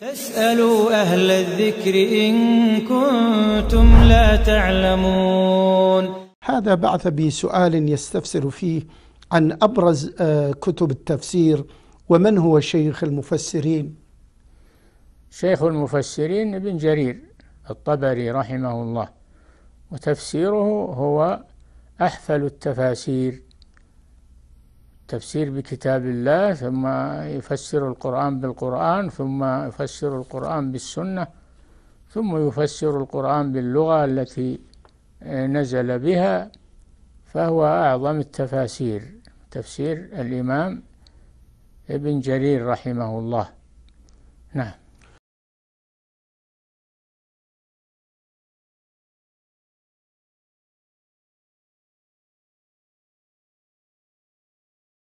فاسألوا أهل الذكر إن كنتم لا تعلمون هذا بعث بسؤال يستفسر فيه عن أبرز آه، كتب التفسير ومن هو شيخ المفسرين شيخ المفسرين ابن جرير الطبري رحمه الله وتفسيره هو أحفل التفاسير التفسير بكتاب الله ثم يفسر القرآن بالقرآن ثم يفسر القرآن بالسنة ثم يفسر القرآن باللغة التي آه، نزل بها فهو أعظم التفاسير تفسير الإمام ابن جرير رحمه الله نعم